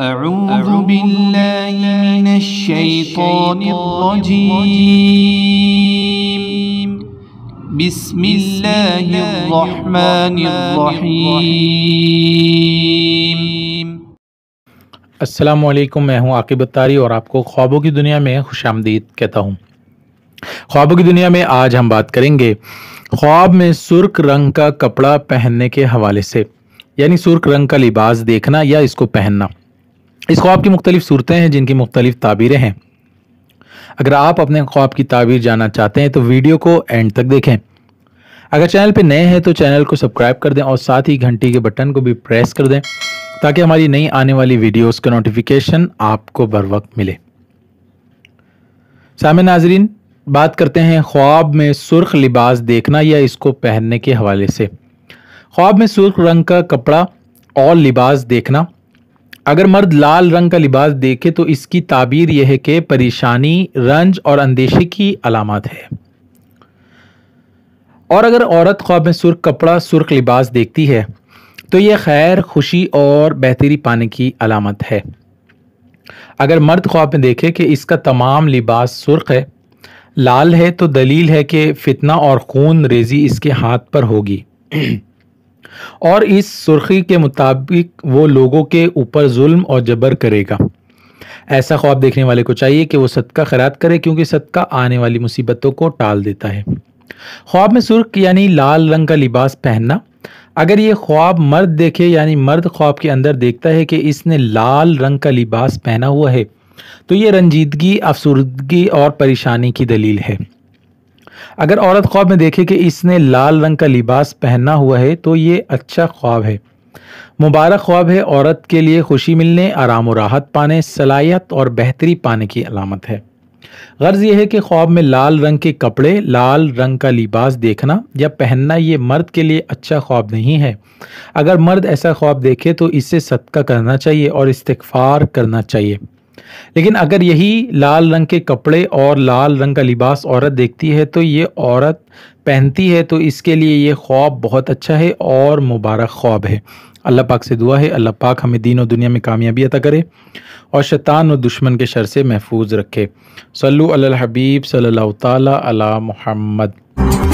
أعوذ بالله من الشيطان الرجيم بسم الله الرحمن الرحيم अस्सलाम वालेकुम मैं हूं आकिब अतारी और आपको ख्वाबों की दुनिया में खुश आमदीद कहता हूं ख्वाबों की दुनिया में आज हम बात करेंगे ख्वाब में सुर्ख रंग का कपड़ा पहनने के हवाले से यानी सुर्ख रंग का लिबास देखना या इसको पहनना इस ख्वाब की मुख्तलिफ़ सूरतें हैं जिनकी मुख्तलिफ़ ताबीरें हैं अगर आप अपने ख्वाब की ताबीर जानना चाहते हैं तो वीडियो को एंड तक देखें अगर चैनल पर नए हैं तो चैनल को सब्सक्राइब कर दें और साथ ही घंटी के बटन को भी प्रेस कर दें ताकि हमारी नई आने वाली वीडियोस का नोटिफिकेशन आपको बर वक्त मिले सामे नाजरीन बात करते हैं ख्वाब में सुर्ख लिबास देखना या इसको पहनने के हवाले से ख्वाब में सुर्ख रंग का कपड़ा और लिबास देखना अगर मर्द लाल रंग का लिबास देखे तो इसकी ताबीर यह है कि परेशानी रंज और अंदेशे की अलामत है और अगर औरत ख्वाब में सुर्ख कपड़ा सुर्ख लिबास देखती है तो यह खैर खुशी और बेहतरी पाने की अलामत है अगर मर्द ख्वाब में देखे कि इसका तमाम लिबास सुर्ख है लाल है तो दलील है कि फितना और खून रेजी इसके हाथ पर होगी और इस सुर्खी के मुताबिक वो लोगों के ऊपर जुल्म और जबर करेगा ऐसा ख्वाब देखने वाले को चाहिए कि वो सदका खैरात करे क्योंकि सदका आने वाली मुसीबतों को टाल देता है ख्वाब में सुर्ख यानी लाल रंग का लिबास पहनना अगर ये ख्वाब मर्द देखे यानी मर्द ख्वाब के अंदर देखता है कि इसने लाल रंग का लिबास पहना हुआ है तो ये रंजीदगी अफसरदगी और परेशानी की दलील है अगर औरत ख्वाब में देखे कि इसने लाल रंग का लिबास पहना हुआ है तो ये अच्छा ख्वाब है मुबारक ख्वाब है औरत के लिए खुशी मिलने आराम और राहत पाने सलाहियत और बेहतरी पाने की अलामत है गर्ज यह है कि ख्वाब में लाल रंग के कपड़े लाल रंग का लिबास देखना या पहनना ये मर्द के लिए अच्छा ख्वाब नहीं है अगर मर्द ऐसा ख्वाब देखे तो इससे सदका करना चाहिए और इस्तफ़ार करना चाहिए लेकिन अगर यही लाल रंग के कपड़े और लाल रंग का लिबास औरत देखती है तो ये औरत पहनती है तो इसके लिए ये ख्वाब बहुत अच्छा है और मुबारक ख्वाब है अल्लाह पाक से दुआ है अल्लाह पाक हमें दीन और दुनिया में कामयाबी अता करे और शैतान और दुश्मन के शर से महफूज रखे सल्लु अल हबीब सल्लल्लाहु ताला अला